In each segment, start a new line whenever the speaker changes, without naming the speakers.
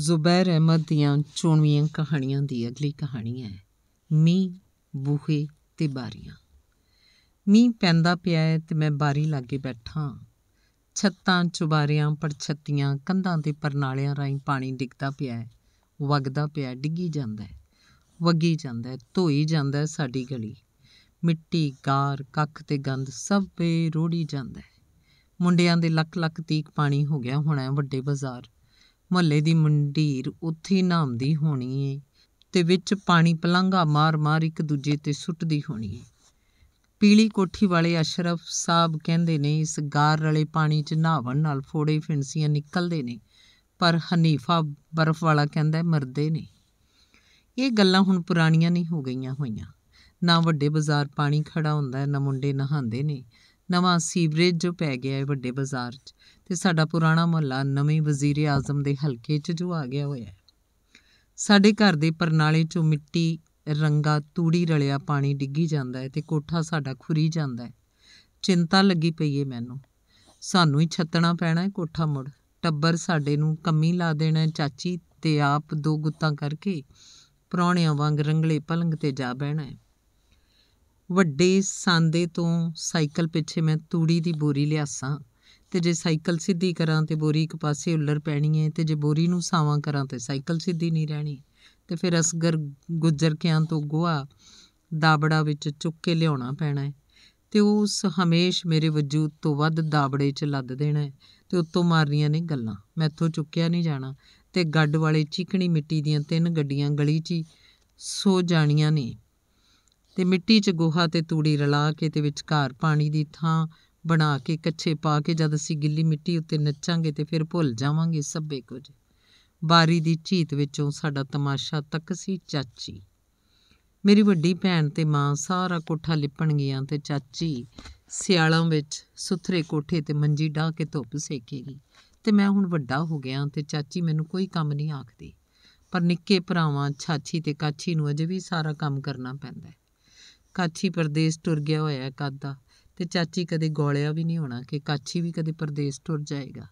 ਜ਼ੁਬੈਰ ਅਹਿਮਦ ਦੀਆਂ ਚੋਣਵੀਆਂ ਕਹਾਣੀਆਂ ਦੀ ਅਗਲੀ ਕਹਾਣੀ ਹੈ ਮੀ ਬੂਹੇ ਤੇ ਬਾਰੀਆਂ ਮੀ ਪੈਂਦਾ ਪਿਆ ਹੈ ਤੇ ਮੈਂ ਬਾਰੀ ਲਾਗੇ ਬੈਠਾ ਛੱਤਾਂ ਚੁਬਾਰਿਆਂ ਪਰ ਛੱਤੀਆਂ ਕੰਧਾਂ ਤੇ ਪਰਨਾਲਿਆਂ ਰਾਹੀਂ ਪਾਣੀ ਡਿੱਗਦਾ ਪਿਆ ਹੈ ਵਗਦਾ ਪਿਆ ਡਿੱਗੀ ਜਾਂਦਾ ਹੈ ਵਗੀ ਜਾਂਦਾ ਹੈ ਧੋਈ ਜਾਂਦਾ ਹੈ ਸਾਡੀ ਗਲੀ ਮਿੱਟੀ ਗਾਰ ਕੱਖ ਤੇ ਗੰਦ ਸਭ ਬੇ ਰੋੜੀ ਜਾਂਦਾ ਹੈ ਮੁੰਡਿਆਂ ਦੇ ਲੱਖ ਲੱਖ ਤੀਕ ਪਾਣੀ ਹੋ ਗਿਆ ਹੁਣ ਹੈ ਵੱਡੇ ਬਾਜ਼ਾਰ ਮੁਹੱਲੇ ਦੀ ਮੰਡੀਰ ਉੱਥੇ ਨਾਮਦੀ ਹੋਣੀ ਏ ਤੇ ਵਿੱਚ ਪਾਣੀ ਪਲੰਘਾ ਮਾਰ-ਮਾਰ ਇੱਕ ਦੂਜੇ ਤੇ ਸੁੱਟਦੀ ਹੋਣੀ ਏ ਪੀਲੀ ਕੋਠੀ ਵਾਲੇ ਅਸ਼ਰਫ ਸਾਹਿਬ ਕਹਿੰਦੇ ਨੇ ਇਸ ਗਾਰ ਰਲੇ ਪਾਣੀ 'ਚ ਨਹਾਵਣ ਨਾਲ ਫੋੜੇ ਫਿੰਸੀਆਂ ਨਿਕਲਦੇ ਨੇ ਪਰ ਹਨੀਫਾ ਬਰਫ਼ ਵਾਲਾ ਕਹਿੰਦਾ ਮਰਦੇ ਨੇ ਇਹ ਗੱਲਾਂ ਹੁਣ ਪੁਰਾਣੀਆਂ ਨਹੀਂ ਹੋ ਗਈਆਂ ਹੋਈਆਂ ਨਾ ਵੱਡੇ ਬਾਜ਼ਾਰ ਪਾਣੀ ਖੜਾ ਹੁੰਦਾ ਨਾ ਮੁੰਡੇ ਨਹਾਉਂਦੇ ਨੇ ਨਵਾਂ ਸੀਵਰੇਜ ਜੋ ਪੈ ਗਿਆ ਹੈ ਵੱਡੇ ਬਾਜ਼ਾਰ 'ਚ ਤੇ ਸਾਡਾ ਪੁਰਾਣਾ ਮੁਹੱਲਾ ਨਵੇਂ ਵਜ਼ੀਰ ਆਜ਼ਮ ਦੇ ਹਲਕੇ 'ਚ ਜੋ ਆ ਗਿਆ ਹੋਇਆ ਹੈ ਸਾਡੇ ਘਰ ਦੇ ਪਰਨਾਲੇ 'ਚੋਂ ਮਿੱਟੀ ਰੰਗਾ ਤੂੜੀ ਰਲਿਆ ਪਾਣੀ ਡਿੱਗੀ ਜਾਂਦਾ ਹੈ ਤੇ ਕੋਠਾ ਸਾਡਾ ਖੁਰੀ ਜਾਂਦਾ ਹੈ ਚਿੰਤਾ ਲੱਗੀ ਪਈ ਏ ਮੈਨੂੰ ਸਾਨੂੰ ਹੀ ਛੱਤਣਾ ਪੈਣਾ ਹੈ ਕੋਠਾ ਮੁੜ ਟੱਬਰ ਸਾਡੇ ਨੂੰ ਕੰਮੀ ਲਾ ਦੇਣਾ ਚਾਚੀ ਤੇ ਆਪ ਦੋ ਗੁੱਤਾਂ ਕਰਕੇ ਪੁਰਾਣਿਆਂ ਵਾਂਗ ਰੰਗਲੇ ਪਲੰਗ ਤੇ ਜਾ ਬਹਿਣਾ ਹੈ ਵੱਡੇ ਸਾਂਦੇ ਤੋਂ ਸਾਈਕਲ ਪਿੱਛੇ ਮੈਂ ਤੂੜੀ ਦੀ ਬੋਰੀ ਲਿਆਸਾਂ ਤੇ ਜੇ ਸਾਈਕਲ ਸਿੱਧੀ ਕਰਾਂ ਤੇ ਬੋਰੀ ਇੱਕ ਪਾਸੇ ਉੱਲਰ ਪੈਣੀ ਹੈ ਤੇ ਜੇ ਬੋਰੀ ਨੂੰ ਸਾਵਾਂ ਕਰਾਂ ਤੇ ਸਾਈਕਲ ਸਿੱਧੀ ਨਹੀਂ ਰਹਿਣੀ ਤੇ ਫਿਰ ਅਸਗਰ ਗੁੱਜਰ ਕਿਆਂ ਤੋਂ ਗੋਆ ਦਾਬੜਾ ਵਿੱਚ ਚੁੱਕ ਕੇ ਲਿਆਉਣਾ ਪੈਣਾ ਹੈ ਤੇ ਉਸ ਹਮੇਸ਼ ਮੇਰੇ ਵਜੂਦ ਤੋਂ ਵੱਧ ਦਾਬੜੇ 'ਚ ਲੱਦ ਦੇਣਾ ਹੈ ਤੇ ਉੱਤੋਂ ਮਾਰਨੀਆਂ ਨੇ ਗੱਲਾਂ ਮੈਥੋਂ ਚੁੱਕਿਆ ਨਹੀਂ ਜਾਣਾ ਤੇ ਗੱਡ ਵਾਲੇ ਚੀਕਣੀ ਮਿੱਟੀ ਦੀਆਂ ਤਿੰਨ ਗੱਡੀਆਂ ਗਲੀ 'ਚ ਸੋ ਜਾਣੀਆਂ ਨੇ ਤੇ ਮਿੱਟੀ 'ਚ ਗੋਹਾ ਤੇ ਤੂੜੀ ਰਲਾ ਕੇ ਤੇ ਵਿਚਕਾਰ ਪਾਣੀ ਦੀ ਥਾਂ ਬਣਾ ਕੇ ਕੱਚੇ ਪਾ ਕੇ ਜਦ ਅਸੀਂ ਗਿੱਲੀ ਮਿੱਟੀ ਉੱਤੇ ਨੱਚਾਂਗੇ ਤੇ ਫਿਰ ਭੁੱਲ ਜਾਵਾਂਗੇ ਸਭੇ ਕੁਝ ਬਾਰੀ ਦੀ ਝੀਤ ਵਿੱਚੋਂ ਸਾਡਾ ਤਮਾਸ਼ਾ ਤੱਕ ਸੀ ਚਾਚੀ ਮੇਰੀ ਵੱਡੀ ਭੈਣ ਤੇ ਮਾਂ ਸਾਰਾ ਕੋਠਾ ਲਿਪਣ ਗਿਆ ਤੇ ਚਾਚੀ ਸਿਆਲਾਂ ਵਿੱਚ ਸੁਥਰੇ ਕੋਠੇ ਤੇ ਮੰਜੀ ਢਾ ਕੇ ਧੁੱਪ ਸੇਕੇਗੀ ਤੇ ਮੈਂ ਹੁਣ ਵੱਡਾ ਹੋ ਗਿਆ ਤੇ ਚਾਚੀ ਮੈਨੂੰ ਕੋਈ ਕੰਮ ਨਹੀਂ ਆਖਦੀ ਪਰ ਨਿੱਕੇ ਭਰਾਵਾਂ ਛਾਛੀ ਤੇ ਕਾਛੀ ਨੂੰ ਅਜੇ ਵੀ ਸਾਰਾ ਕੰਮ ਕਰਨਾ ਪੈਂਦਾ ਕਾਛੀ ਪਰਦੇਸ ਟੁਰ ਗਿਆ ਹੋਇਆ ਕਾਦਾ ਤੇ ਚਾਚੀ ਕਦੇ ਗੋਲਿਆ ਵੀ ਨਹੀਂ ਹੋਣਾ ਕਿ ਕਾਛੀ ਵੀ ਕਦੇ ਪਰਦੇਸ ਟੁਰ ਜਾਏਗਾ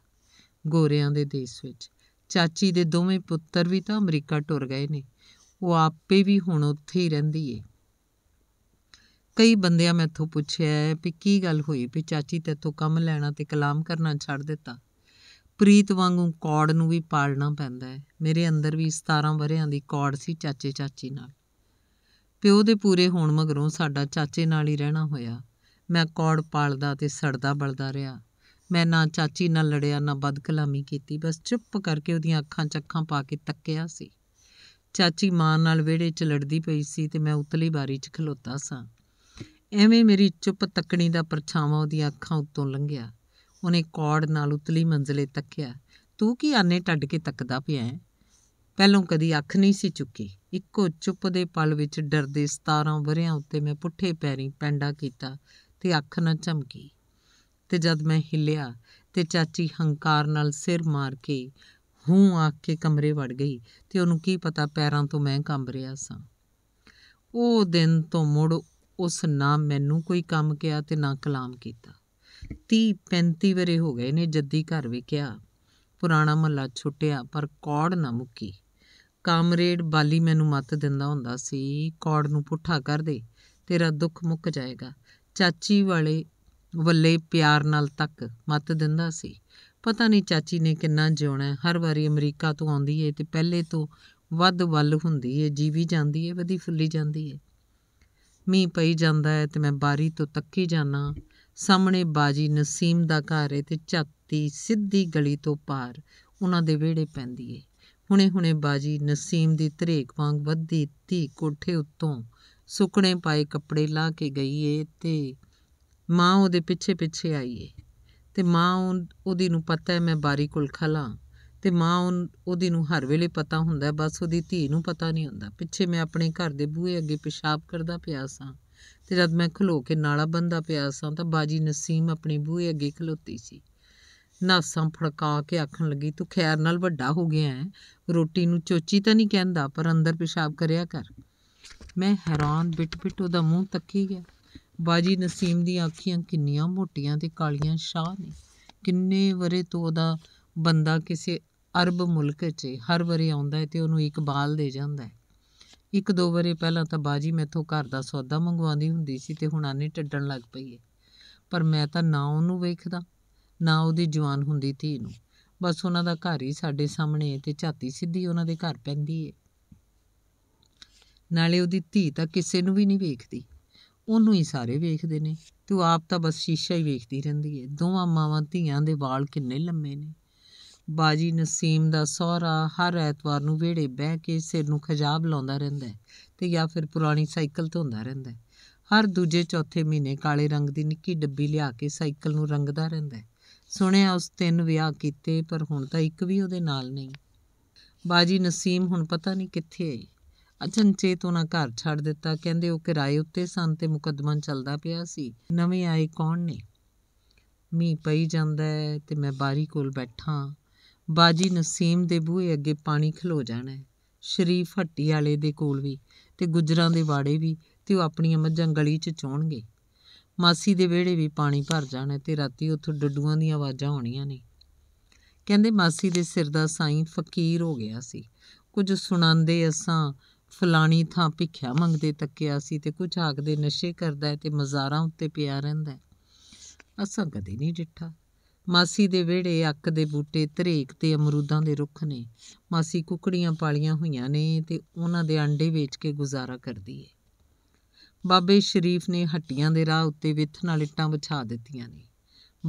ਗੋਰਿਆਂ ਦੇ ਦੇਸ਼ ਵਿੱਚ ਚਾਚੀ ਦੇ ਦੋਵੇਂ ਪੁੱਤਰ ਵੀ ਤਾਂ ਅਮਰੀਕਾ ਟੁਰ ਗਏ ਨੇ ਉਹ ਆਪੇ ਵੀ ਹੁਣ ਉੱਥੇ ਹੀ ਰਹਿੰਦੀ ਏ ਕਈ ਬੰਦਿਆਂ ਮੈਥੋਂ ਪੁੱਛਿਆ ਵੀ ਕੀ ਗੱਲ ਹੋਈ ਵੀ ਚਾਚੀ ਤੇਥੋਂ ਕੰਮ ਲੈਣਾ ਤੇ ਕਲਾਮ ਕਰਨਾ ਛੱਡ ਦਿੱਤਾ ਪ੍ਰੀਤ ਵਾਂਗੂ ਕੌੜ ਨੂੰ ਵੀ ਪਾਲਣਾ ਪੈਂਦਾ ਹੈ ਮੇਰੇ ਅੰਦਰ ਵੀ 17 ਵਰਿਆਂ ਦੀ ਕੌੜ ਸੀ ਚਾਚੇ ਚਾਚੀ ਨਾਲ ਪਿਓ ਦੇ ਪੂਰੇ ਹੋਣ ਮਗਰੋਂ ਸਾਡਾ ਚਾਚੇ ਨਾਲ ਹੀ ਰਹਿਣਾ ਹੋਇਆ ਮੈਂ ਕੌੜ ਪਾਲਦਾ ਤੇ ਸੜਦਾ ਬਲਦਾ ਰਿਹਾ ਮੈਂ ਨਾ ਚਾਚੀ ਨਾਲ ਲੜਿਆ ਨਾ ਬਦਕਲਾਮੀ ਕੀਤੀ ਬਸ ਚੁੱਪ ਕਰਕੇ ਉਹਦੀਆਂ ਅੱਖਾਂ ਚੱਖਾਂ ਪਾ ਕੇ ਤੱਕਿਆ ਸੀ ਚਾਚੀ ਮਾਂ ਨਾਲ ਵਿਹੜੇ 'ਚ ਲੜਦੀ ਪਈ ਸੀ ਤੇ ਮੈਂ ਉਤਲੀ ਬਾਰੀ 'ਚ ਖਲੋਤਾ ਸਾਂ ਐਵੇਂ ਮੇਰੀ ਚੁੱਪ ਤੱਕਣੀ ਦਾ ਪਰਛਾਵਾਂ ਉਹਦੀਆਂ ਅੱਖਾਂ ਉੱਤੋਂ ਲੰਘਿਆ ਉਹਨੇ ਕੌੜ ਨਾਲ ਉਤਲੀ ਮੰਜ਼ਲੇ ਤੱਕਿਆ ਤੂੰ ਕੀ ਆਨੇ ਟੱਡ ਕੇ ਤੱਕਦਾ ਪਿਆ ਪਹਿਲੋਂ ਕਦੀ ਅੱਖ ਨਹੀਂ ਸੀ ਚੁੱਕੀ ਇੱਕੋ ਚੁੱਪ ਦੇ ਪਲ ਵਿੱਚ ਡਰਦੇ 17 ਵਰਿਆਂ ਉੱਤੇ ਮੈਂ ਪੁੱਠੇ ਪੈਰੀ ਪੈਂਡਾ ਕੀਤਾ ਤੇ ਅੱਖ ਨਾ ਝਮਕੀ ਤੇ ਜਦ ਮੈਂ ਹਿੱਲਿਆ ਤੇ ਚਾਚੀ ਹੰਕਾਰ ਨਾਲ ਸਿਰ ਮਾਰ ਕੇ ਹੂੰ ਆ ਕੇ ਕਮਰੇ ਵੜ ਗਈ ਤੇ ਉਹਨੂੰ ਕੀ ਪਤਾ ਪੈਰਾਂ ਤੋਂ ਮੈਂ ਕੰਬ ਰਿਹਾ ਸਾਂ ਉਹ ਦਿਨ ਤੋਂ ਮੁੜ ਉਸ ਨਾ ਮੈਨੂੰ ਕੋਈ ਕੰਮ ਕਿਹਾ ਤੇ ਨਾ ਕਲਾਮ ਕੀਤਾ 30 35 ਵਰੇ ਹੋ ਗਏ ਨੇ ਜੱਦੀ ਘਰ ਕਿਹਾ ਪੁਰਾਣਾ ਮਹੱਲਾ ਛੁੱਟਿਆ ਪਰ ਕੌੜ ਨਾ ਮੁੱਕੀ ਕਾਮਰੇਡ ਬਾਲੀ ਮੈਨੂੰ ਮੱਤ ਦਿੰਦਾ ਹੁੰਦਾ ਸੀ ਕੌੜ ਨੂੰ ਪੁੱਠਾ ਕਰ ਦੇ ਤੇਰਾ ਦੁੱਖ ਮੁੱਕ ਜਾਏਗਾ ਚਾਚੀ ਵਾਲੇ ਵੱਲੇ ਪਿਆਰ ਨਾਲ ਤੱਕ ਮੱਤ ਦਿੰਦਾ ਸੀ ਪਤਾ ਨਹੀਂ ਚਾਚੀ ਨੇ ਕਿੰਨਾ ਜਿਉਣਾ ਹਰ ਵਾਰੀ ਅਮਰੀਕਾ ਤੋਂ ਆਉਂਦੀ ਏ ਤੇ ਪਹਿਲੇ ਤੋਂ ਵੱਧ ਵੱਲ ਹੁੰਦੀ ਏ ਜੀਵੀ ਜਾਂਦੀ ਏ ਵਧੀ ਫੁੱਲੀ ਜਾਂਦੀ ਏ ਮੀਂਹ ਪਈ ਜਾਂਦਾ ਏ ਤੇ ਮੈਂ ਬਾਰੀ ਤੋਂ ਤੱਕੀ ਜਾਣਾ ਸਾਹਮਣੇ ਬਾਜੀ ਨਸੀਮ ਦਾ ਘਰ ਏ ਤੇ ਝਾਤੀ ਸਿੱਧੀ ਗਲੀ ਤੋਂ ਪਾਰ ਉਹਨਾਂ ਦੇ ਵਿਹੜੇ ਪੈਂਦੀ ਏ ਹੁਣੇ-ਹੁਣੇ ਬਾਜੀ ਨਸੀਮ ਦੀ ਤਰੇਕ ਵਾਂਗ ਵੱਧਦੀ ਧੀ ਕੋਠੇ ਉੱਤੋਂ ਸੁੱਕਣੇ ਪਾਏ ਕੱਪੜੇ ਲਾ ਕੇ ਗਈ ਏ ਤੇ ਮਾਂ ਉਹਦੇ ਪਿੱਛੇ-ਪਿੱਛੇ ਆਈ ਏ ਤੇ ਮਾਂ ਉਹਦੀ ਨੂੰ ਪਤਾ ਹੈ ਮੈਂ ਬਾਰੀ ਕੋਲ ਖਲਾ ਤੇ ਮਾਂ ਉਹਦੀ ਨੂੰ ਹਰ ਵੇਲੇ ਪਤਾ ਹੁੰਦਾ ਬਸ ਉਹਦੀ ਧੀ ਨੂੰ ਪਤਾ ਨਹੀਂ ਹੁੰਦਾ ਪਿੱਛੇ ਮੈਂ ਆਪਣੇ ਘਰ ਦੇ ਬੂਹੇ ਅੱਗੇ ਪਿਸ਼ਾਬ ਕਰਦਾ ਪਿਆ ਸਾਂ ਤੇ ਜਦ ਮੈਂ ਖਲੋ ਕੇ ਨਾਲਾ ਬੰਦਾ ਪਿਆ ਸਾਂ ਤਾਂ ਬਾਜੀ ਨਸੀਮ ਆਪਣੇ ਬੂਹੇ ਅੱਗੇ ਖਲੋਤੀ ਸੀ ਨਾਸਾਂ ਫੜਕਾ ਕੇ ਆਖਣ ਲੱਗੀ ਤੂੰ ਖੈਰ ਨਾਲ ਵੱਡਾ ਹੋ ਗਿਆ ਹੈ ਰੋਟੀ ਨੂੰ ਚੋਚੀ ਤਾਂ ਨਹੀਂ ਕਹਿੰਦਾ ਪਰ ਅੰਦਰ ਪਿਸ਼ਾਬ ਕਰਿਆ ਕਰ ਮੈਂ ਹੈਰਾਨ ਬਿਟ-ਬਿਟ ਉਹਦਾ ਮੂੰਹ ਤੱਕੀ ਗਿਆ ਬਾਜੀ ਨਸੀਮ ਦੀਆਂ ਅੱਖੀਆਂ ਕਿੰਨੀਆਂ ਮੋਟੀਆਂ ਤੇ ਕਾਲੀਆਂ ਸ਼ਾਹ ਨੇ ਕਿੰਨੇ ਵਰੇ ਤੋਂ ਉਹਦਾ ਬੰਦਾ ਕਿਸੇ ਅਰਬ ਮੁਲਕ 'ਚ ਹਰ ਵਰੇ ਆਉਂਦਾ ਹੈ ਤੇ ਉਹਨੂੰ ਇਕਬਾਲ ਦੇ ਜਾਂਦਾ ਹੈ ਇੱਕ ਦੋ ਵਰੇ ਪਹਿਲਾਂ ਤਾਂ ਬਾਜੀ ਮੈਥੋਂ ਘਰ ਦਾ ਸੌਦਾ ਮੰਗਵਾਉਂਦੀ ਹੁੰਦੀ ਸੀ ਤੇ ਹੁਣ ਆਨੇ ਟੱਡਣ ਲੱਗ ਪਈ ਹੈ ਪਰ ਮੈਂ ਤਾਂ ਨਾ ਉਹਨੂੰ ਵੇਖਦਾ ਨਾ ਉਹਦੀ ਜਵਾਨ ਹੁੰਦੀ ਧੀ ਨੂੰ ਬਸ ਉਹਨਾਂ ਦਾ ਘਰ ਹੀ ਸਾਡੇ ਸਾਹਮਣੇ ਤੇ ਛਾਤੀ ਸਿੱਧੀ ਉਹਨਾਂ ਦੇ ਘਰ ਪੈਂਦੀ ਏ ਨਾਲੇ ਉਹਦੀ ਧੀ ਤਾਂ ਕਿਸੇ ਨੂੰ ਵੀ ਨਹੀਂ ਵੇਖਦੀ ਉਹਨੂੰ ਹੀ ਸਾਰੇ ਵੇਖਦੇ ਨੇ ਤੂੰ ਆਪ ਤਾਂ ਬਸ ਸ਼ੀਸ਼ਾ ਹੀ ਵੇਖਦੀ ਰਹਿੰਦੀ ਏ ਦੋਵਾਂ ਮਾਵਾਂ ਧੀਆਂ ਦੇ ਵਾਲ ਕਿੰਨੇ ਲੰਮੇ ਨੇ ਬਾਜੀ ਨਸੀਮ ਦਾ ਸਹਰਾ ਹਰ ਐਤਵਾਰ ਨੂੰ ਵਿਹੜੇ ਬਹਿ ਕੇ ਸਿਰ ਨੂੰ ਖਜਾਬ ਲਾਉਂਦਾ ਰਹਿੰਦਾ ਤੇ ਜਾਂ ਫਿਰ ਪੁਰਾਣੀ ਸਾਈਕਲ ਧੋਂਦਾ ਰਹਿੰਦਾ ਹਰ ਦੂਜੇ ਚੌਥੇ ਮਹੀਨੇ ਕਾਲੇ ਰੰਗ ਦੀ ਨਿੱਕੀ ਡੱਬੀ ਲਿਆ ਕੇ ਸਾਈਕਲ ਨੂੰ ਰੰਗਦਾ ਰਹਿੰਦਾ ਸੁਣਿਆ ਉਸ ਤਿੰਨ ਵਿਆਹ ਕੀਤੇ ਪਰ ਹੁਣ ਤਾਂ ਇੱਕ ਵੀ ਉਹਦੇ ਨਾਲ ਨਹੀਂ ਬਾਜੀ ਨਸੀਮ ਹੁਣ ਪਤਾ ਨਹੀਂ ਕਿੱਥੇ ਹੈ ਤੋਂ ਉਹਨਾਂ ਘਰ ਛੱਡ ਦਿੱਤਾ ਕਹਿੰਦੇ ਉਹ ਕਿਰਾਏ ਉੱਤੇ ਸਨ ਤੇ ਮੁਕੱਦਮਾ ਚੱਲਦਾ ਪਿਆ ਸੀ ਨਵੇਂ ਆਏ ਕੌਣ ਨੇ ਮੀਂਹ ਪਈ ਜਾਂਦਾ ਹੈ ਤੇ ਮੈਂ ਬਾਰੀ ਕੋਲ ਬੈਠਾ ਬਾਜੀ ਨਸੀਮ ਦੇ ਬੂਹੇ ਅੱਗੇ ਪਾਣੀ ਖਲੋ ਜਾਣਾ ਹੈ ਸ਼ਰੀਫ ਹੱਟੀ ਵਾਲੇ ਦੇ ਕੋਲ ਵੀ ਤੇ ਗੁਜਰਾਂ ਦੇ ਬਾੜੇ ਵੀ ਤੇ ਉਹ ਆਪਣੀਆਂ ਮੱਝਾਂ ਗਲੀ 'ਚ ਚੋਣਗੇ ਮਾਸੀ ਦੇ ਵਿਹੜੇ ਵੀ ਪਾਣੀ ਭਰ ਜਾਣਾ ਤੇ ਰਾਤੀ ਉੱਥੋਂ ਡੱਡੂਆਂ ਦੀਆਂ ਆਵਾਜ਼ਾਂ ਆਉਣੀਆਂ ਨੇ ਕਹਿੰਦੇ ਮਾਸੀ ਦੇ ਸਿਰ ਦਾ ਸਾਈਂ ਫਕੀਰ ਹੋ ਗਿਆ ਸੀ ਕੁਝ ਸੁਣਾਉਂਦੇ ਅਸਾਂ ਫਲਾਣੀ ਥਾਂ ਭਿੱਖਿਆ ਮੰਗਦੇ ਤੱਕਿਆ ਸੀ ਤੇ ਕੁਝ ਆਖਦੇ ਨਸ਼ੇ ਕਰਦਾ ਤੇ ਮਜ਼ਾਰਾਂ ਉੱਤੇ ਪਿਆ ਰਹਿੰਦਾ ਅਸਾਂ ਕਦੇ ਨਹੀਂ ਡਿੱਠਾ ਮਾਸੀ ਦੇ ਵਿਹੜੇ ਅੱਕ ਦੇ ਬੂਟੇ ਤਰੇਕ ਤੇ ਅਮਰੂਦਾਂ ਦੇ ਰੁੱਖ ਨੇ ਮਾਸੀ ਕੁਕੜੀਆਂ ਪਾਲੀਆਂ ਹੋਈਆਂ ਨੇ ਤੇ ਉਹਨਾਂ ਦੇ ਅੰਡੇ ਵੇਚ ਕੇ ਗੁਜ਼ਾਰਾ ਕਰਦੀ ਹੈ ਬਾਬੇ ਸ਼ਰੀਫ ਨੇ ਹੱਟੀਆਂ ਦੇ ਰਾਹ ਉੱਤੇ ਵਿੱਥ ਨਾਲ ਇੱਟਾਂ ਵਿਛਾ ਦਿੱਤੀਆਂ ਨੇ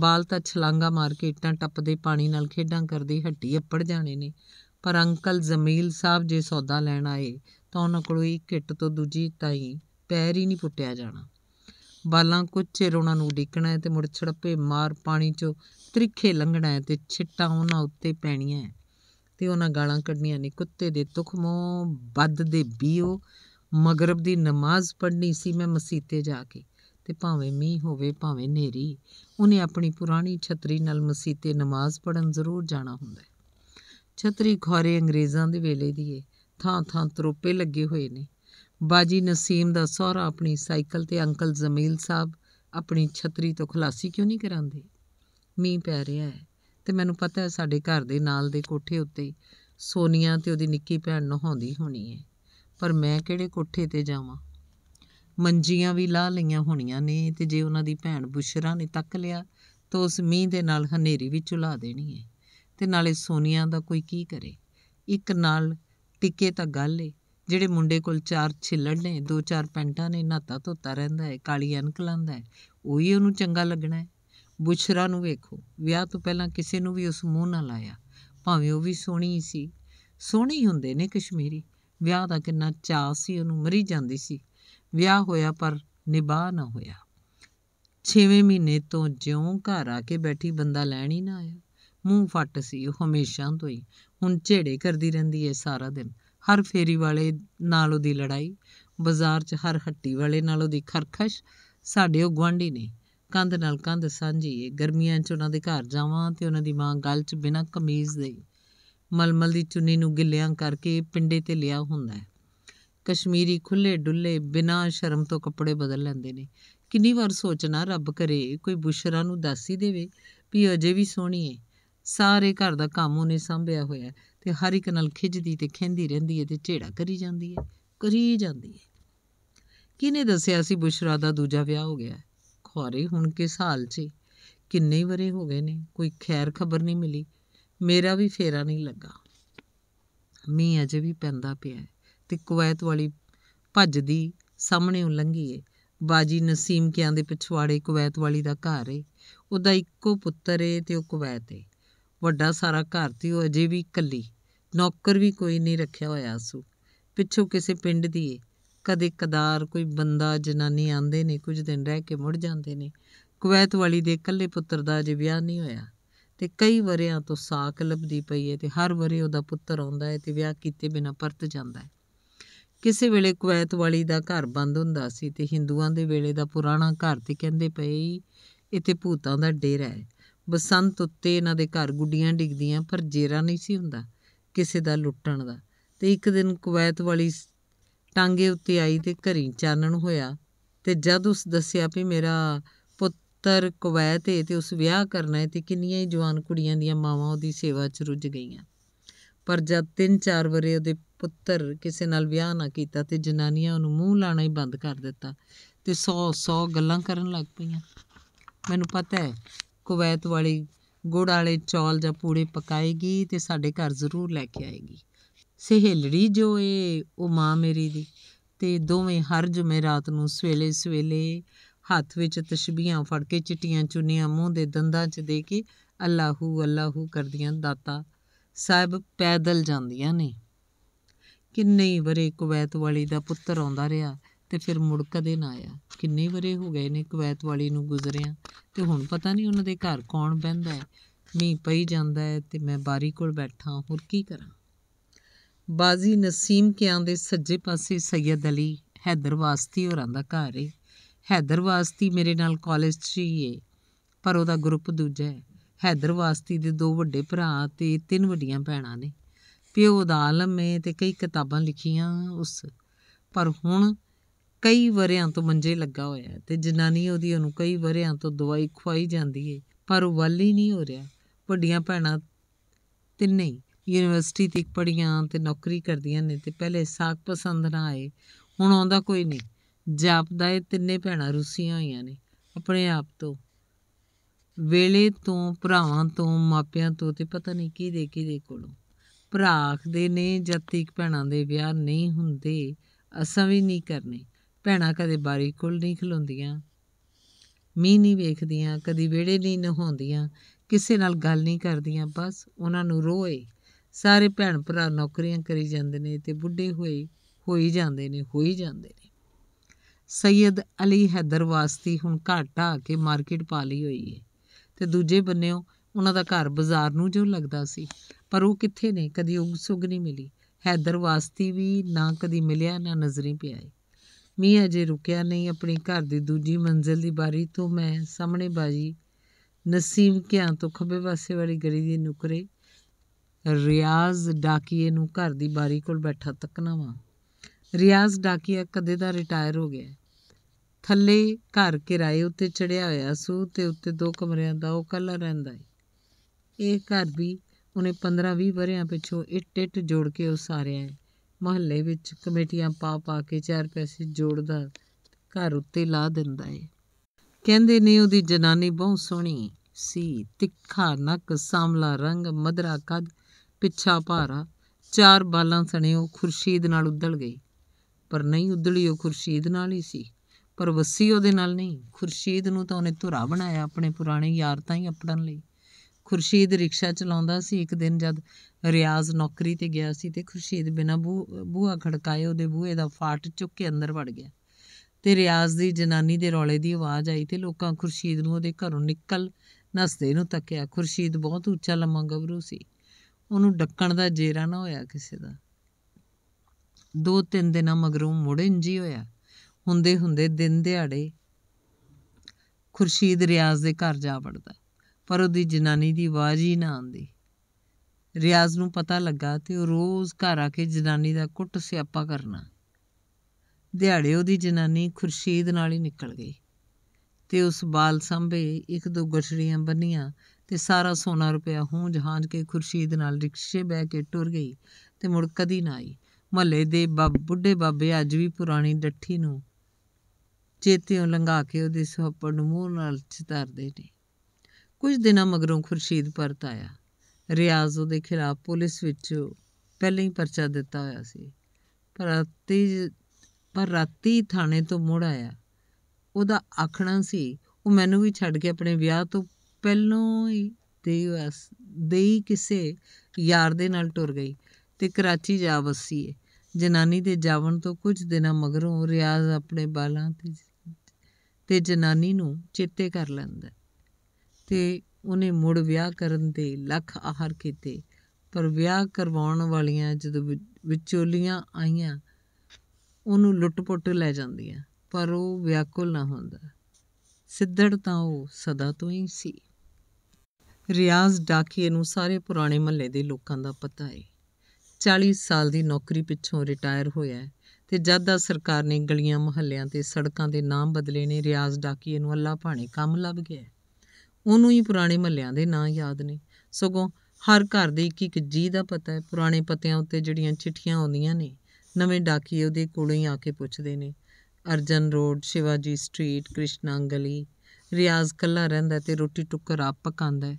ਬਾਲ ਤਾਂ ਛਲਾਂਗਾ ਮਾਰ ਕੇ ਇੱਟਾਂ ਟੱਪਦੇ ਪਾਣੀ ਨਾਲ ਖੇਡਾਂ ਕਰਦੇ ਹੱਟੀ ਅੱਪੜ ਜਾਣੇ ਨੇ ਪਰ ਅੰਕਲ ਜ਼ਮੀਲ ਸਾਹਿਬ ਜੇ ਸੌਦਾ ਲੈਣ ਆਏ ਤਾਂ ਉਹਨਾਂ ਕੋਲ ਇੱਕ ਇੱਟ ਤੋਂ ਦੂਜੀ ਤਾਈ ਪੈਰ ਹੀ ਨਹੀਂ ਪੁੱਟਿਆ ਜਾਣਾ ਬਾਲਾਂ ਕੁੱਚੇ ਰੋਣਾ ਉਹਨਾਂ ਨੂੰ ਡਿੱਕਣਾ ਹੈ ਤੇ ਮੁੜ ਛੜੱਪੇ ਮਾਰ ਪਾਣੀ 'ਚੋਂ ਤ੍ਰਿਖੇ ਲੰਘਣਾ ਹੈ ਤੇ ਛਿੱਟਾਂ ਉਹਨਾਂ ਉੱਤੇ ਪੈਣੀਆਂ ਹੈ ਤੇ ਉਹਨਾਂ ਗਾਲਾਂ ਕੱਢਣੀਆਂ ਨੇ ਕੁੱਤੇ ਦੇ ਤੁਖਮੋਂ ਬੱਦ ਦੇ ਬੀਓ ਮਗਰਬ ਦੀ ਨਮਾਜ਼ ਪੜ੍ਹਨੀ ਸੀ ਮੈਂ ਮਸੀਤੇ ਜਾ ਕੇ ਤੇ ਭਾਵੇਂ ਮੀਂਹ ਹੋਵੇ ਭਾਵੇਂ ਨੇਰੀ ਉਹਨੇ ਆਪਣੀ ਪੁਰਾਣੀ ਛਤਰੀ ਨਾਲ ਮਸੀਤੇ ਨਮਾਜ਼ ਪੜ੍ਹਨ ਜ਼ਰੂਰ ਜਾਣਾ ਹੁੰਦਾ ਛਤਰੀ ਖੋਰੇ ਅੰਗਰੇਜ਼ਾਂ ਦੇ ਵੇਲੇ ਦੀ ਏ ਥਾਂ ਥਾਂ ਤਰੋਪੇ ਲੱਗੇ ਹੋਏ ਨੇ ਬਾਜੀ ਨਸੀਮ ਦਾ ਸਹੁਰਾ ਆਪਣੀ ਸਾਈਕਲ ਤੇ ਅੰਕਲ ਜ਼ਮੀਲ ਸਾਹਿਬ ਆਪਣੀ ਛਤਰੀ ਤੋਂ ਖਲਾਸੀ ਕਿਉਂ ਨਹੀਂ ਕਰਾਂਦੇ ਮੀਂਹ ਪੈ ਰਿਹਾ ਹੈ ਤੇ ਮੈਨੂੰ ਪਤਾ ਹੈ ਸਾਡੇ ਘਰ ਦੇ ਨਾਲ ਦੇ ਕੋਠੇ ਉੱਤੇ ਸੋਨੀਆ ਤੇ ਉਹਦੀ ਨਿੱਕੀ ਭੈਣ ਨਹਾਉਂਦੀ ਹੋਣੀ ਹੈ ਪਰ ਮੈਂ ਕਿਹੜੇ ਕੋਠੇ 'ਤੇ ਜਾਵਾਂ ਮੰਜੀਆਂ ਵੀ ਲਾ ਲਈਆਂ ਹੋਣੀਆਂ ਨੇ ਤੇ ਜੇ ਉਹਨਾਂ ਦੀ ਭੈਣ ਬੁਸ਼ਰਾ ਨੇ ਤੱਕ ਲਿਆ ਤਾਂ ਉਸ ਮੀਂਹ ਦੇ ਨਾਲ ਹਨੇਰੀ ਵੀ ਝੁਲਾ ਦੇਣੀ ਹੈ ਤੇ ਨਾਲੇ ਸੋਨੀਆ ਦਾ ਕੋਈ ਕੀ ਕਰੇ ਇੱਕ ਨਾਲ ਟਿੱਕੇ ਤਾਂ ਗੱਲ ਏ ਜਿਹੜੇ ਮੁੰਡੇ ਕੋਲ ਚਾਰ ਛਿੱਲੜ ਨੇ ਦੋ ਚਾਰ ਪੈਂਟਾਂ ਨੇ ਨਾਤਾ ਧੋਤਾ ਰਹਿੰਦਾ ਹੈ ਕਾਲੀ ਅਨਕ ਲਾਂਦਾ ਹੈ ਉਹੀ ਉਹਨੂੰ ਚੰਗਾ ਲੱਗਣਾ ਹੈ ਬੁਸ਼ਰਾ ਨੂੰ ਵੇਖੋ ਵਿਆਹ ਤੋਂ ਪਹਿਲਾਂ ਕਿਸੇ ਨੂੰ ਵੀ ਉਸ ਮੂੰਹ ਨਾਲ ਆਇਆ ਭਾਵੇਂ ਉਹ ਵੀ ਸੋਹਣੀ ਸੀ ਸੋਹਣੇ ਹੁੰਦੇ ਨੇ ਕਸ਼ਮੀਰੀ ਵਿਆਹ ਦਾ ਕਿੰਨਾ ਚਾਅ ਸੀ ਉਹਨੂੰ ਮਰੀ ਜਾਂਦੀ ਸੀ ਵਿਆਹ ਹੋਇਆ ਪਰ ਨਿਭਾ ਨਾ ਹੋਇਆ 6ਵੇਂ ਮਹੀਨੇ ਤੋਂ ਜਿਉਂ ਘਰ ਆ ਕੇ ਬੈਠੀ ਬੰਦਾ ਲੈਣ ਹੀ ਨਾ ਆਇਆ ਮੂੰਹ ਫੱਟ ਸੀ ਉਹ ਹਮੇਸ਼ਾ ਤੋਂ ਹੀ ਹੁਣ ਝੇੜੇ ਕਰਦੀ ਰਹਿੰਦੀ ਏ ਸਾਰਾ ਦਿਨ ਹਰ ਫੇਰੀ ਵਾਲੇ ਨਾਲ ਉਹਦੀ ਲੜਾਈ ਬਾਜ਼ਾਰ 'ਚ ਹਰ ਹੱਟੀ ਵਾਲੇ ਨਾਲ ਉਹਦੀ ਖਰਖਸ਼ ਸਾਡੇ ਉਹ ਗਵਾਂਢੀ ਨੇ ਕੰਧ ਨਾਲ ਕੰਧ ਸਾਂਝੀ ਏ ਗਰਮੀਆਂ 'ਚ ਉਹਨਾਂ ਦੇ ਘਰ ਜਾਵਾਂ ਤੇ ਉਹਨਾਂ ਦੀ ਮਾਂ ਗੱਲ 'ਚ ਬਿਨਾਂ ਕਮੀਜ਼ ਦੇ ਮਲਮਲ ਦੀ ਚੁੰਨੀ ਨੂੰ ਗਿੱਲਿਆਂ ਕਰਕੇ ਪਿੰਡੇ ਤੇ ਲਿਆ ਹੁੰਦਾ ਹੈ ਕਸ਼ਮੀਰੀ ਖੁੱਲੇ ਡੁੱਲੇ ਬਿਨਾਂ ਸ਼ਰਮ ਤੋਂ ਕੱਪੜੇ ਬਦਲ ਲੈਂਦੇ ਨੇ ਕਿੰਨੀ ਵਾਰ ਸੋਚਣਾ ਰੱਬ ਕਰੇ ਕੋਈ ਬੁਸ਼ਰਾ ਨੂੰ ਦੱਸ ਹੀ ਦੇਵੇ ਵੀ ਅਜੇ ਵੀ ਸੋਹਣੀ ਹੈ ਸਾਰੇ ਘਰ ਦਾ ਕੰਮ ਉਹਨੇ ਸੰਭਿਆ ਹੋਇਆ ਤੇ ਹਰ ਇੱਕ ਨਾਲ ਖਿੱਚਦੀ ਤੇ ਖਿੰਦੀ ਰਹਿੰਦੀ ਹੈ ਤੇ ਝੇੜਾ ਕਰੀ ਜਾਂਦੀ ਹੈ ਕਰੀ ਜਾਂਦੀ ਹੈ ਕਿਨੇ ਦੱਸਿਆ ਸੀ ਬੁਸ਼ਰਾ ਦਾ ਦੂਜਾ ਵਿਆਹ ਹੋ ਗਿਆ ਖੌਰੇ ਹੁਣ ਕਿਸ ਹਾਲ 'ਚ ਕਿੰਨੇ ਵਰੇ ਹੋ ਗਏ ਨੇ ਕੋਈ ਖੈਰ ਖਬਰ ਨਹੀਂ ਮਿਲੀ ਮੇਰਾ ਵੀ ਫੇਰਾ ਨਹੀਂ ਲੱਗਾ ਮੀਂਹ ਅਜੇ ਵੀ ਪੈਂਦਾ ਪਿਆ ਤੇ ਕੁਵੈਤ ਵਾਲੀ ਭੱਜਦੀ ਸਾਹਮਣੇ ਲੰਘੀ ਏ ਬਾਜੀ ਨਸੀਮ ਕਿਆਂ ਦੇ ਪਿਛਵਾੜੇ ਕੁਵੈਤ ਵਾਲੀ ਦਾ ਘਰ ਏ ਉਹਦਾ ਇੱਕੋ ਪੁੱਤਰ ਏ ਤੇ ਉਹ ਕੁਵੈਤ ਏ ਵੱਡਾ ਸਾਰਾ ਘਰ ਤੇ ਉਹ ਅਜੇ ਵੀ ਇਕੱਲੀ ਨੌਕਰ ਵੀ ਕੋਈ ਨਹੀਂ ਰੱਖਿਆ ਹੋਇਆ ਸੂ ਪਿੱਛੋਂ ਕਿਸੇ ਪਿੰਡ ਦੀ ਏ ਕਦੇ ਕਦਾਰ ਕੋਈ ਬੰਦਾ ਜਨਾਨੀ ਆਂਦੇ ਨੇ ਕੁਝ ਦਿਨ ਰਹਿ ਕੇ ਮੁੜ ਜਾਂਦੇ ਨੇ ਕੁਵੈਤ ਵਾਲੀ ਦੇ ਇਕੱਲੇ ਪੁੱਤਰ ਦਾ ਅਜੇ ਵਿਆਹ ਨਹੀਂ ਹੋਇਆ ਤੇ ਕਈ ਵਰਿਆਂ ਤੋਂ ਸਾਕ ਲੱਭਦੀ ਪਈ ਹੈ ਤੇ ਹਰ ਵਰੇ ਉਹਦਾ ਪੁੱਤਰ ਆਉਂਦਾ ਹੈ ਤੇ ਵਿਆਹ ਕੀਤੇ ਬਿਨਾ ਪਰਤ ਜਾਂਦਾ ਹੈ ਕਿਸੇ ਵੇਲੇ ਕੁਵੈਤ ਵਾਲੀ ਦਾ ਘਰ ਬੰਦ ਹੁੰਦਾ ਸੀ ਤੇ ਹਿੰਦੂਆਂ ਦੇ ਵੇਲੇ ਦਾ ਪੁਰਾਣਾ ਘਰ ਤੇ ਕਹਿੰਦੇ ਪਏ ਇੱਥੇ ਭੂਤਾਂ ਦਾ ਡੇਰਾ ਹੈ ਬਸੰਤ ਉੱਤੇ ਇਹਨਾਂ ਦੇ ਘਰ ਗੁੱਡੀਆਂ ਡਿੱਗਦੀਆਂ ਪਰ ਜੇਰਾ ਨਹੀਂ ਸੀ ਹੁੰਦਾ ਕਿਸੇ ਦਾ ਲੁੱਟਣ ਦਾ ਤੇ ਇੱਕ ਦਿਨ ਕੁਵੈਤ ਵਾਲੀ ਟਾਂਗੇ ਉੱਤੇ ਆਈ ਤੇ ਘਰੀ ਚਾਨਣ ਹੋਇਆ ਤੇ ਜਦ ਉਸ ਦੱਸਿਆ ਵੀ ਮੇਰਾ ਪੁੱਤਰ ਕੁਵੈਤ ਹੈ ਤੇ ਉਸ ਵਿਆਹ ਕਰਨਾ ਹੈ ਤੇ ਕਿੰਨੀਆਂ ਹੀ ਜਵਾਨ ਕੁੜੀਆਂ ਦੀਆਂ ਮਾਵਾਂ ਉਹਦੀ ਸੇਵਾ 'ਚ ਰੁੱਝ ਗਈਆਂ ਪਰ ਜਦ 3-4 ਵਰੇ ਉਹਦੇ ਪੁੱਤਰ ਕਿਸੇ ਨਾਲ ਵਿਆਹ ਨਾ ਕੀਤਾ ਤੇ ਜਨਾਨੀਆਂ ਉਹਨੂੰ ਮੂੰਹ ਲਾਣਾ ਹੀ ਬੰਦ ਕਰ ਦਿੱਤਾ ਤੇ 100-100 ਗੱਲਾਂ ਕਰਨ ਲੱਗ ਪਈਆਂ ਮੈਨੂੰ ਪਤਾ ਹੈ ਕੁਵੈਤ ਵਾਲੀ ਗੁੜ ਵਾਲੇ ਚੌਲ ਜਾਂ ਪੂੜੇ ਪਕਾਏਗੀ ਤੇ ਸਾਡੇ ਘਰ ਜ਼ਰੂਰ ਲੈ ਕੇ ਆਏਗੀ ਸਹੇਲੜੀ ਜੋ ਏ ਉਹ ਮਾਂ ਮੇਰੀ ਦੀ ਤੇ ਦੋਵੇਂ ਹਰ ਜੁਮੇ ਰਾਤ ਨੂੰ ਸਵੇਲੇ ਸਵੇਲੇ ਹੱਥ ਵਿੱਚ ਤਸ਼ਬੀਹਾਂ ਫੜ ਕੇ ਚਿੱਟੀਆਂ ਚੁੰਨੀਆਂ ਮੂੰਹ ਦੇ ਦੰਦਾਂ 'ਚ ਦੇ ਕੇ ਅੱਲਾਹੂ ਅੱਲਾਹੂ ਕਰਦੀਆਂ ਦਾਤਾ ਸਾਹਿਬ ਪੈਦਲ ਜਾਂਦੀਆਂ ਨੇ ਕਿੰਨੇ ਹੀ ਵਰੇ ਕੁਵੈਤ ਵਾਲੀ ਦਾ ਪੁੱਤਰ ਆਉਂਦਾ ਰਿਹਾ ਤੇ ਫਿਰ ਮੁੜ ਕਦੇ ਨਾ ਆਇਆ ਕਿੰਨੇ ਵਰੇ ਹੋ ਗਏ ਨੇ ਕੁਵੈਤ ਵਾਲੀ ਨੂੰ ਗੁਜ਼ਰਿਆ ਤੇ ਹੁਣ ਪਤਾ ਨਹੀਂ ਉਹਨਾਂ ਦੇ ਘਰ ਕੌਣ ਬਹਿੰਦਾ ਹੈ ਮੀਂਹ ਪਈ ਜਾਂਦਾ ਹੈ ਤੇ ਮੈਂ ਬਾਰੀ ਕੋਲ ਬੈਠਾ ਹੋਰ ਕੀ ਕਰਾਂ ਬਾਜ਼ੀ ਨਸੀਮ ਕਿਆਂ ਦੇ ਸੱਜੇ ਪਾਸੇ ਸੈਦ ਅਲੀ ਹੈਦਰ ਵਾਸਤੀ ਹੋਰਾਂ ਦਾ ਘਰ ਹੈ ਹੈਦਰ ਵਾਸਤੀ ਮੇਰੇ ਨਾਲ ਕਾਲਜ 'ਚ ਹੀ ਹੈ ਪਰ ਉਹਦਾ ਗਰੁੱਪ ਦੂਜਾ ਹੈ ਹੈਦਰ ਵਾਸਤੀ ਦੇ ਦੋ ਵੱਡੇ ਭਰਾ ਤੇ ਤਿੰਨ ਵੱਡੀਆਂ ਭੈਣਾਂ ਨੇ ਪਿਓ ਦਾ ਆਲਮ ਹੈ ਤੇ ਕਈ ਕਿਤਾਬਾਂ ਲਿਖੀਆਂ ਉਸ ਪਰ ਹੁਣ ਕਈ ਵਰਿਆਂ ਤੋਂ ਮੰਜੇ ਲੱਗਾ ਹੋਇਆ ਤੇ ਜਨਾਨੀ ਉਹਦੀ ਉਹਨੂੰ ਕਈ ਵਰਿਆਂ ਤੋਂ ਦਵਾਈ ਖਵਾਈ ਜਾਂਦੀ ਏ ਪਰ ਉਹ ਵੱਲ ਹੀ ਨਹੀਂ ਹੋ ਰਿਹਾ ਵੱਡੀਆਂ ਭੈਣਾਂ ਤਿੰਨੇ ਹੀ ਯੂਨੀਵਰਸਿਟੀ ਤੱਕ ਪੜੀਆਂ ਤੇ ਨੌਕਰੀ ਕਰਦੀਆਂ ਨੇ ਤੇ ਪਹਿਲੇ ਸਾਖ ਪਸੰਦ ਨਾ ਆਏ ਹੁਣ ਆਉਂਦਾ ਕੋਈ ਨਹੀਂ ਜਾਪਦਾ ਇਹ ਤਿੰਨੇ ਭੈਣਾਂ ਰੁੱਸੀਆਂ ਹੋਈਆਂ ਨੇ ਆਪਣੇ ਆਪ ਤੋਂ ਵੇਲੇ ਤੋਂ ਭਰਾਵਾਂ ਤੋਂ ਮਾਪਿਆਂ ਤੋਂ ਤੇ ਪਤਾ ਨਹੀਂ ਕੀ ਦੇ ਕੀ ਦੇ ਕੋਲੋਂ ਭਰਾ ਆਖਦੇ ਨੇ ਜਦ ਤੱਕ ਭੈਣਾਂ ਦੇ ਵਿਆਹ ਨਹੀਂ ਹੁੰਦੇ ਅਸਾਂ ਵੀ ਨਹੀਂ ਕਰਨੇ ਭੈਣਾਂ ਕਦੇ ਬਾਰੀ ਕੋਲ ਨਹੀਂ ਖਲੋਂਦੀਆਂ ਮੀਂਹ ਨਹੀਂ ਵੇਖਦੀਆਂ ਕਦੀ ਵਿਹੜੇ ਨਹੀਂ ਨਹਾਉਂਦੀਆਂ ਕਿਸੇ ਨਾਲ ਗੱਲ ਨਹੀਂ ਕਰਦੀਆਂ ਬਸ ਉਹਨਾਂ ਨੂੰ ਰੋਏ ਸਾਰੇ ਭੈਣ ਭਰਾ ਨੌਕਰੀਆਂ ਕਰੀ ਜਾਂਦੇ ਨੇ ਤੇ ਬੁੱਢੇ ਹੋਏ ਹੋਈ ਜਾਂਦੇ ਨੇ ਹੋਈ ਜਾਂਦੇ ਨੇ ਸੈਦ ਅਲੀ ਹੈਦਰ ਵਾਸਤੀ ਹੁਣ ਘਾਟਾ ਕੇ ਮਾਰਕੀਟ ਪਾ ਲਈ ਹੋਈ ਹੈ ਤੇ ਦੂਜੇ ਬੰਨਿਓ ਉਹਨਾਂ ਦਾ ਘਰ ਬਾਜ਼ਾਰ ਨੂੰ ਜੋ ਲੱਗਦਾ ਸੀ ਪਰ ਉਹ ਕਿੱਥੇ ਨੇ ਕਦੀ ਉਗ ਸੁਗ ਨਹੀਂ ਮਿਲੀ ਹੈਦਰ ਵਾਸਤੀ ਵੀ ਨਾ ਕਦੀ ਮਿਲਿਆ ਨਾ ਨਜ਼ਰੀ ਪਈ ਮੀਂਹ ਅਜੇ ਰੁਕਿਆ ਨਹੀਂ ਆਪਣੀ ਘਰ ਦੀ ਦੂਜੀ ਮੰਜ਼ਿਲ ਦੀ ਬਾਰੀ ਤੋਂ ਮੈਂ ਸਾਹਮਣੇ ਬਾਜੀ ਨਸੀਮ ਕਿਆਂ ਤੋਂ ਖੱਬੇ ਪਾਸੇ ਵਾਲੀ ਗਲੀ ਦੀ ਨੁਕਰੇ ਰਿਆਜ਼ ਡਾਕੀਏ ਨੂੰ ਘਰ ਦੀ ਬਾਰੀ ਕੋਲ ਬੈਠਾ ਤੱਕਣਾ ਵਾਂ ਰਿਆਜ਼ ਡਾਕੀਆ ਕਦੇ ਦਾ ਰਿਟਾਇਰ ਹੋ ਗਿਆ ਥੱਲੇ ਘਰ ਕਿਰਾਏ ਉੱਤੇ ਚੜਿਆ ਹੋਇਆ ਸੂ ਤੇ ਉੱਤੇ ਦੋ ਕਮਰਿਆਂ ਦਾ ਉਹ ਕੱਲਾ ਰਹਿੰਦਾ ਏ ਇਹ ਘਰ ਵੀ ਉਹਨੇ 15-20 ਵਰਿਆਂ ਪਿੱਛੋਂ ਇੱਟ ਇੱਟ ਜੋੜ ਕੇ ਉਸਾਰਿਆ ਹੈ ਮਹੱਲੇ ਵਿੱਚ ਕਮੇਟੀਆਂ ਪਾ ਪਾ ਕੇ ਚਾਰ ਪੈਸੇ ਜੋੜਦਾ ਘਰ ਉੱਤੇ ਲਾ ਦਿੰਦਾ ਏ ਕਹਿੰਦੇ ਨੇ ਉਹਦੀ ਜਨਾਨੀ ਬਹੁਤ ਸੋਹਣੀ ਸੀ ਤਿੱਖਾ ਨੱਕ ਸਾਮਲਾ ਰੰਗ ਮਦਰਾ ਕੱਦ ਪਿੱਛਾ ਭਾਰਾ ਚਾਰ ਬਾਲਾਂ ਸਣੇ ਉਹ ਖੁਰਸ਼ੀਦ ਨਾਲ ਉਦਲ ਗਈ ਪਰ ਨਹੀਂ ਉਦਲੀ ਉਹ ਖੁਰਸ਼ੀਦ ਨਾਲ ਹੀ ਸੀ ਪਰ ਵਸੀ ਉਹਦੇ ਨਾਲ ਨਹੀਂ ਖੁਰਸ਼ੀਦ ਨੂੰ ਤਾਂ ਉਹਨੇ ਧੁਰਾ ਬਣਾਇਆ ਆਪਣੇ ਪੁਰਾਣੇ ਯਾਰ ਤਾਂ ਹੀ ਆਪਣਣ ਲਈ ਖੁਰਸ਼ੀਦ ਰਿਕਸ਼ਾ ਚਲਾਉਂਦਾ ਸੀ ਇੱਕ ਦਿਨ ਜਦ ਰਿਆਜ਼ ਨੌਕਰੀ ਤੇ ਗਿਆ ਸੀ ਤੇ ਖੁਰਸ਼ੀਦ ਬਿਨਾਂ ਬੂਹਾ ਖੜਕਾਏ ਉਹਦੇ ਬੂਹੇ ਦਾ ਫਾਟ ਚੁੱਕ ਕੇ ਅੰਦਰ ਵੜ ਗਿਆ ਤੇ ਰਿਆਜ਼ ਦੀ ਜਨਾਨੀ ਦੇ ਰੌਲੇ ਦੀ ਆਵਾਜ਼ ਆਈ ਤੇ ਲੋਕਾਂ ਖੁਰਸ਼ੀਦ ਨੂੰ ਉਹਦੇ ਘਰੋਂ ਨਿਕਲ ਨਸਦੇ ਨੂੰ ਤੱਕਿਆ ਖੁਰਸ਼ੀਦ ਬਹੁਤ ਉੱਚਾ ਲੰਮਾ ਗੱਭਰੂ ਸੀ ਉਹਨੂੰ ਡੱਕਣ ਦਾ ਜੇਰਾ ਨਾ ਹੋਇਆ ਕਿਸੇ ਦਾ ਦੋ ਤਿੰਨ ਦਿਨਾਂ ਮਗਰੋਂ ਮੁੜ ਇੰਜੀ ਹੋਇਆ ਹੁੰਦੇ ਹੁੰਦੇ ਦਿਨ ਦਿਹਾੜੇ ਖੁਰਸ਼ੀਦ ਰਿਆਜ਼ ਦੇ ਘਰ ਜਾ ਵੜਦਾ ਪਰ ਉਹਦੀ ਜਨਾਨੀ ਦੀ ਆਵਾਜ਼ ਹੀ ਨਾ ਆਉਂਦੀ ਰਿਆਜ਼ ਨੂੰ ਪਤਾ ਲੱਗਾ ਤੇ ਉਹ ਰੋਜ਼ ਘਰ ਆ ਕੇ ਜਨਾਨੀ ਦਾ ਕੁੱਟ ਸਿਆਪਾ ਕਰਨਾ ਦਿਹਾੜੇ ਉਹਦੀ ਜਨਾਨੀ ਖੁਰਸ਼ੀਦ ਨਾਲ ਹੀ ਨਿਕਲ ਗਈ ਤੇ ਉਸ ਬਾਲ ਸੰਭੇ ਇੱਕ ਦੋ ਗਠੜੀਆਂ ਬੰਨੀਆਂ ਤੇ ਸਾਰਾ ਸੋਨਾ ਰੁਪਿਆ ਹੂੰ ਜਹਾਂਜ ਕੇ ਖੁਰਸ਼ੀਦ ਨਾਲ ਰਿਕਸ਼ੇ ਬਹਿ ਕੇ ਟੁਰ ਗਈ ਤੇ ਮੁੜ ਕਦੀ ਨਾ ਆਈ ਮਹੱਲੇ ਦੇ ਬੁੱਢੇ ਬਾਬੇ ਅੱਜ ਵੀ ਪੁਰਾਣੀ ਡੱਠੀ ਨੂੰ ਚੇਤਿਓਂ ਲੰਘਾ ਕੇ ਉਹਦੇ ਸੁਹੱਪੜ ਨੂੰ ਮੂੰਹ ਨਾਲ ਚਿਤਾਰਦੇ ਨੇ ਕੁਝ ਦਿਨਾਂ ਮਗਰੋਂ ਖੁਰਸ਼ੀਦ ਪਰਤ ਆਇਆ ਰਿਆਜ਼ ਉਹਦੇ ਖਿਲਾਫ ਪੁਲਿਸ ਵਿੱਚ ਪਹਿਲਾਂ ਹੀ ਪਰਚਾ ਦਿੱਤਾ ਹੋਇਆ ਸੀ ਪਰ ਰਾਤੀ ਪਰ ਰਾਤੀ ਥਾਣੇ ਤੋਂ ਮੁੜ ਆਇਆ ਉਹਦਾ ਆਖਣਾ ਸੀ ਉਹ ਮੈਨੂੰ ਵੀ ਛੱਡ ਕੇ ਆਪਣੇ ਵਿਆਹ ਤੋਂ ਪਹਿਲਾਂ ਹੀ ਦੇ ਦੇਈ ਕਿਸੇ ਯਾਰ ਦੇ ਨਾਲ ਟੁਰ ਗਈ ਤੇ ਕਰਾਚੀ ਜਾ ਵਸੀ ਜਨਾਨੀ ਦੇ ਜਾਵਣ ਤੋਂ ਕੁਝ ਦਿਨਾਂ ਮਗਰੋਂ ਰਿਆਜ਼ ਆਪਣੇ ਬਾਲਾਂ ਤੇ ਤੇ ਜਨਾਨੀ ਨੂੰ ਚੇਤੇ ਕਰ ਲੈਂਦਾ ਤੇ ਉਹਨੇ ਮੁੜ ਵਿਆਹ ਕਰਨ ਦੇ ਲੱਖ ਆਹਰ ਕੀਤੇ ਪਰ ਵਿਆਹ ਕਰਵਾਉਣ ਵਾਲੀਆਂ ਜਦੋਂ ਵਿਚੋਲੀਆਂ ਆਈਆਂ ਉਹਨੂੰ ਲੁੱਟ-ਪੁੱਟ ਲੈ ਜਾਂਦੀਆਂ ਪਰ ਉਹ ਵਿਆਕੁਲ ਨਾ ਹੁੰਦਾ ਸਿੱਧੜ ਤਾਂ ਉਹ ਸਦਾ ਤੋਂ ਹੀ ਸੀ ਰਿਆਜ਼ ਡਾਕੀਏ ਨੂੰ ਸਾਰੇ ਪੁਰਾਣੇ ਮਹੱਲੇ ਦੇ ਲੋਕਾਂ ਦਾ ਪਤਾ ਹੈ 40 ਸਾਲ ਦੀ ਨੌਕਰੀ ਪਿੱਛੋਂ ਰਿਟਾਇਰ ਹੋਇਆ ਤੇ ਜਦ ਦਾ ਸਰਕਾਰ ਨੇ ਗਲੀਆਂ ਮੁਹੱਲਿਆਂ ਤੇ ਸੜਕਾਂ ਦੇ ਨਾਮ ਬਦਲੇ ਨੇ ਰਿਆਜ਼ ਡਾਕੀਏ ਨੂੰ ਅੱਲਾ ਭਾਣੇ ਕੰਮ ਲੱਭ ਗਿਆ ਉਹਨੂੰ ਹੀ ਪੁਰਾਣੇ ਮੁਹੱਲਿਆਂ ਦੇ ਨਾਂ ਯਾਦ ਨੇ ਸਗੋਂ ਹਰ ਘਰ ਦੇ ਇੱਕ ਇੱਕ ਜੀ ਦਾ ਪਤਾ ਹੈ ਪੁਰਾਣੇ ਪਤਿਆਂ ਉੱਤੇ ਜਿਹੜੀਆਂ ਚਿੱਠੀਆਂ ਆਉਂਦੀਆਂ ਨੇ ਨਵੇਂ ਡਾਕੀਏ ਉਹਦੇ ਕੋਲੋਂ ਹੀ ਆ ਕੇ ਪੁੱਛਦੇ ਨੇ ਅਰਜਨ ਰੋਡ ਸ਼ਿਵਾਜੀ ਸਟਰੀਟ ਕ੍ਰਿਸ਼ਨਾ ਗਲੀ ਰਿਆਜ਼ ਕੱਲਾ ਰਹਿੰਦਾ ਤੇ ਰੋਟੀ ਟੁੱਕਰ ਆਪ ਪਕਾਉਂਦਾ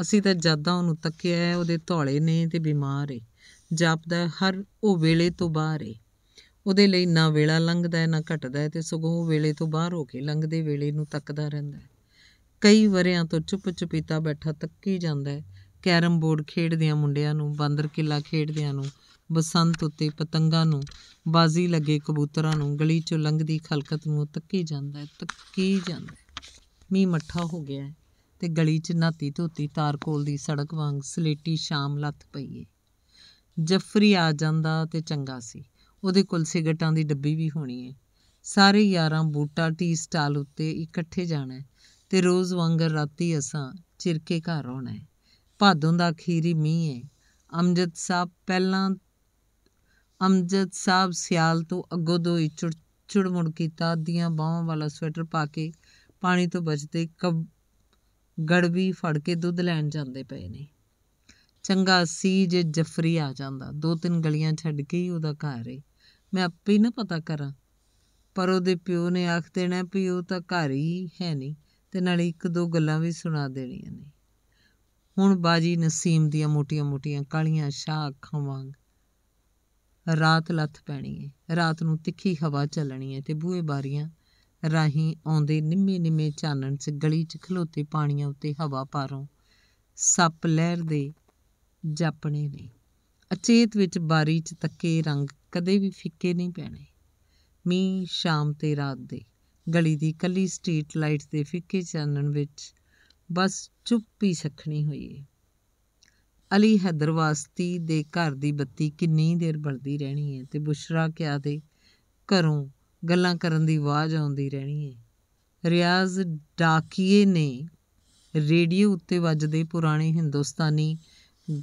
ਅਸੀਂ ਤਾਂ ਜਦਾਂ ਉਹਨੂੰ ਤੱਕਿਆ ਉਹਦੇ ਧੌਲੇ ਨੇ ਤੇ ਬਿਮਾਰ ਏ ਜਾਪਦਾ ਹਰ ਉਹ ਵੇਲੇ ਤੋਂ ਬਾਹਰ ਏ ਉਹਦੇ ਲਈ ਨਾ ਵੇਲਾ ਲੰਘਦਾ ਹੈ ਨਾ ਘਟਦਾ ਹੈ ਤੇ ਸਗੋਂ ਉਹ ਵੇਲੇ ਤੋਂ ਬਾਹਰ ਹੋ ਕੇ ਲੰਘਦੇ ਵੇਲੇ ਨੂੰ ਤੱਕਦਾ ਰਹਿੰਦਾ ਹੈ ਕਈ ਵਰਿਆਂ ਤੋਂ ਚੁੱਪ ਚੁਪੀਤਾ ਬੈਠਾ ਤੱਕੀ ਜਾਂਦਾ ਹੈ ਕੈਰਮ ਬੋਰਡ ਖੇਡਦਿਆਂ ਮੁੰਡਿਆਂ ਨੂੰ ਬਾਂਦਰ ਕਿਲਾ ਖੇਡਦਿਆਂ ਨੂੰ ਬਸੰਤ ਉੱਤੇ ਪਤੰਗਾਂ ਨੂੰ ਬਾਜ਼ੀ ਲੱਗੇ ਕਬੂਤਰਾਂ ਨੂੰ ਗਲੀ ਚੋਂ ਲੰਘਦੀ ਖਲਕਤ ਨੂੰ ਤੱਕੀ ਜਾਂਦਾ ਹੈ ਤੱਕੀ ਜਾਂਦਾ ਹੈ ਮੀ ਮੱਠਾ ਹੋ ਗਿਆ ਹੈ ਤੇ ਗਲੀ 'ਚ ਨਾਤੀ ਧੋਤੀ ਤਾਰਕੋਲ ਦੀ ਸੜਕ ਵਾਂਗ ਸਲੇਟੀ ਸ਼ਾਮ ਲੱਥ ਪਈ ਜਫਰੀ ਆ ਜਾਂਦਾ ਤੇ ਚੰਗਾ ਸੀ ਉਹਦੇ ਕੋਲ ਸਿਗਰਟਾਂ ਦੀ ਡੱਬੀ ਵੀ ਹੋਣੀ ਹੈ ਸਾਰੇ ਯਾਰਾਂ ਬੂਟਾ ਟੀ ਸਟਾਲ ਉੱਤੇ ਇਕੱਠੇ ਜਾਣਾ ਤੇ ਰੋਜ਼ ਵਾਂਗਰ ਰਾਤੀ ਅਸਾਂ ਚਿਰਕੇ ਘਰ ਆਉਣਾ ਹੈ ਭਾਦੋਂ ਦਾ ਅਖੀਰੀ ਮੀਂਹ ਹੈ ਅਮਜਦ ਸਾਹਿਬ ਪਹਿਲਾਂ ਅਮਜਦ ਸਾਹਿਬ ਸਿਆਲ ਤੋਂ ਅੱਗੋਂ ਦੋ ਹੀ ਮੁੜ ਕੀਤਾ ਦੀਆਂ ਬਾਹਾਂ ਵਾਲਾ ਸਵੈਟਰ ਪਾ ਕੇ ਪਾਣੀ ਤੋਂ ਬਚਦੇ ਕਬ ਗੜਵੀ ਫੜ ਕੇ ਦੁੱਧ ਲੈਣ ਜਾਂਦੇ ਪਏ ਨੇ ਚੰਗਾ ਸੀ ਜੇ ਜਫਰੀ ਆ ਜਾਂਦਾ ਦੋ ਤਿੰਨ ਗਲੀਆਂ ਛੱਡ ਕੇ ਹੀ ਉਹਦਾ ਘਰ ਏ ਮੈਂ ਆਪੇ ਹੀ ਨਾ ਪਤਾ ਕਰਾਂ ਪਰ ਉਹਦੇ ਪਿਓ ਨੇ ਆਖ ਦੇਣਾ ਵੀ ਉਹ ਤਾਂ ਘਰ ਹੀ ਹੈ ਨਹੀਂ ਤੇ ਨਾਲ ਇੱਕ ਦੋ ਗੱਲਾਂ ਵੀ ਸੁਣਾ ਦੇਣੀਆਂ ਨੇ ਹੁਣ ਬਾਜੀ ਨਸੀਮ ਦੀਆਂ ਮੋਟੀਆਂ-ਮੋਟੀਆਂ ਕਾਲੀਆਂ ਸ਼ਾਹ ਅੱਖਾਂ ਵਾਂਗ ਰਾਤ ਲੱਥ ਪੈਣੀ ਹੈ ਰਾਤ ਨੂੰ ਤਿੱਖੀ ਹਵਾ ਚੱਲਣੀ ਹੈ ਤੇ ਬੂਹੇ ਬਾਰੀਆਂ ਰਾਹੀਂ ਆਉਂਦੇ ਨਿੰਮੇ-ਨਿੰਮੇ ਚਾਨਣ 'ਚ ਗਲੀ 'ਚ ਖਲੋਤੇ ਪਾਣੀਆਂ ਉੱਤੇ ਹਵਾ ਪਾਰੋਂ ਸੱਪ ਲਹਿਰ ਦੇ ਜਾਪਣੇ ਨੇ ਅਚੇਤ ਵਿੱਚ ਬਾਰੀ 'ਚ ਤੱਕੇ ਰੰਗ ਕਦੇ ਵੀ ਫਿੱਕੇ ਨਹੀਂ ਪੈਣੇ ਮੀਂਹ ਸ਼ਾਮ ਤੇ ਰਾਤ ਦੇ ਗਲੀ ਦੀ ਕੱਲੀ ਸਟਰੀਟ ਲਾਈਟ ਦੇ ਫਿੱਕੇ ਚਾਨਣ ਵਿੱਚ ਬਸ ਚੁੱਪ ਹੀ ਸਖਣੀ ਹੋਈ ਏ ਅਲੀ ਹੈਦਰਵਾਸਤੀ ਦੇ ਘਰ ਦੀ ਬੱਤੀ ਕਿੰਨੀ ਦੇਰ ਬਲਦੀ ਰਹਿਣੀ ਏ ਤੇ ਬੁਸ਼ਰਾ ਕਿਆ ਦੇ ਘਰੋਂ ਗੱਲਾਂ ਕਰਨ ਦੀ ਆਵਾਜ਼ ਆਉਂਦੀ ਰਹਿਣੀ ਏ ਰਿਆਜ਼ ਡਾਕੀਏ ਨੇ ਰੇਡੀਓ ਉੱਤੇ ਵੱਜਦੇ ਪੁਰਾਣੇ ਹਿੰਦੁਸਤਾਨੀ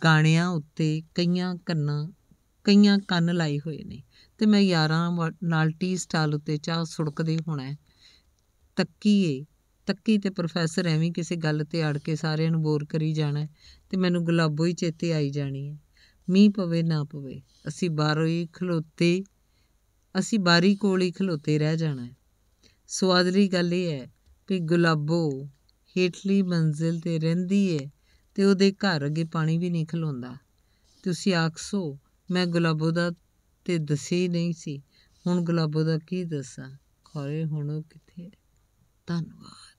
ਗਾਣਿਆਂ ਉੱਤੇ ਕਈਆਂ ਕੰਨਾਂ ਕਈਆਂ ਕੰਨ ਲਾਏ ਹੋਏ ਨੇ ਤੇ ਮੈਂ ਯਾਰਾਂ ਨਾਲ ਟੀ ਸਟਾਲ ਉੱਤੇ ਚਾਹ ਸੁੜਕਦੇ ਹੋਣਾ ਤੱਕੀਏ ਤੱਕੀ ਤੇ ਪ੍ਰੋਫੈਸਰ ਐਵੇਂ ਕਿਸੇ ਗੱਲ ਤੇ ਅੜ ਕੇ ਸਾਰਿਆਂ ਨੂੰ ਬੋਰ ਕਰੀ ਜਾਣਾ ਤੇ ਮੈਨੂੰ ਗੁਲਾਬੋ ਹੀ ਚੇਤੇ ਆਈ ਜਾਣੀ ਹੈ ਮੀਂਹ ਪਵੇ ਨਾ ਪਵੇ ਅਸੀਂ ਬਾਹਰੋਂ ਹੀ ਖਲੋਤੇ ਅਸੀਂ ਬਾਰੀ ਕੋਲ ਹੀ ਖਲੋਤੇ ਰਹਿ ਜਾਣਾ ਸਵਾਦਲੀ ਗੱਲ ਇਹ ਹੈ ਕਿ ਗੁਲਾਬੋ ਹੇਠਲੀ ਮੰਜ਼ਿਲ ਤੇ ਰਹਿੰਦੀ ਹੈ ਤੇ ਉਹਦੇ ਘਰ ਅੱਗੇ ਪਾਣੀ ਵੀ ਨਹੀਂ ਖਲੋਂਦਾ ਤੁਸੀਂ ਆਖਸੋ ਮੈਂ ਗੁਲਾਬੋ ਦਾ ਤੇ ਦਸੀ ਨਹੀਂ ਸੀ ਹੁਣ ਗੁਲਾਬੋ ਦਾ ਕੀ ਦੱਸਾਂ ਖਰੇ ਹੁਣ ਉਹ ਕਿੱਥੇ ਧੰਨਵਾਦ